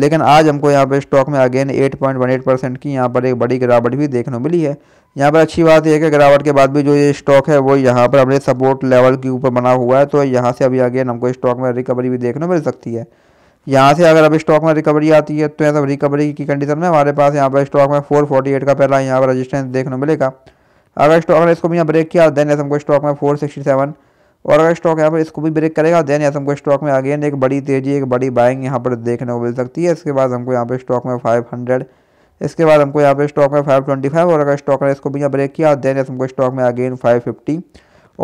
लेकिन आज हमको यहाँ पर स्टॉक में अगेन 8.18 परसेंट की यहाँ पर एक बड़ी गिरावट भी देखने को मिली है यहाँ पर अच्छी बात यह है कि गिरावट के बाद भी जो ये स्टॉक है वो यहाँ पर अपने सपोर्ट लेवल के ऊपर बना हुआ है तो यहाँ से अभी अगेन हमको स्टॉक में रिकवरी भी देखने मिल सकती है यहाँ से अगर अभी स्टॉक में रिकवरी आती है तो सब रिकवरी की कंडीशन में हमारे पास यहाँ पर स्टॉक में 448 का पहला यहाँ पर रजिस्टेंस देखने मिलेगा अगर स्टॉक ने इसको भी यहाँ ब्रेक किया देन हमको स्टॉक में सेवन और अगर स्टॉक यहाँ पर इसको भी ब्रेक करेगा देन यहाँ हमको स्टॉक में अगेन एक बड़ी तेजी एक बड़ी बाइंग यहाँ पर देखने को मिल सकती है इसके बाद हमको यहाँ पर स्टॉक में फाइव हंड्रेड इसके बाद हमको यहाँ पे स्टॉक में फाइव ट्वेंटी फाइव और अगर स्टॉक ने इसको भी यहाँ ब्रेक किया देन इस हमको स्टॉक में अगेन फाइव फिफ्टी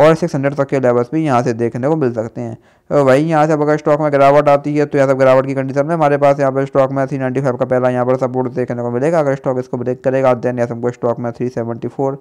और सिक्स हंड्रेड तक के लेवल्स भी यहाँ से देखने को मिल सकते हैं तो वहीं यहाँ से अगर स्टॉक में गिरावट आती है तो यहाँ सब गिरावट की कंडीशन में हमारे पास यहाँ पर स्टॉक में थ्री नाइन्टी फाइव का पहला यहाँ पर सपोर्ट देखने को मिलेगा अगर स्टॉक इसको ब्रेक करेगा देन यहाँ हमको स्टॉक में थ्री सेवेंटी फोर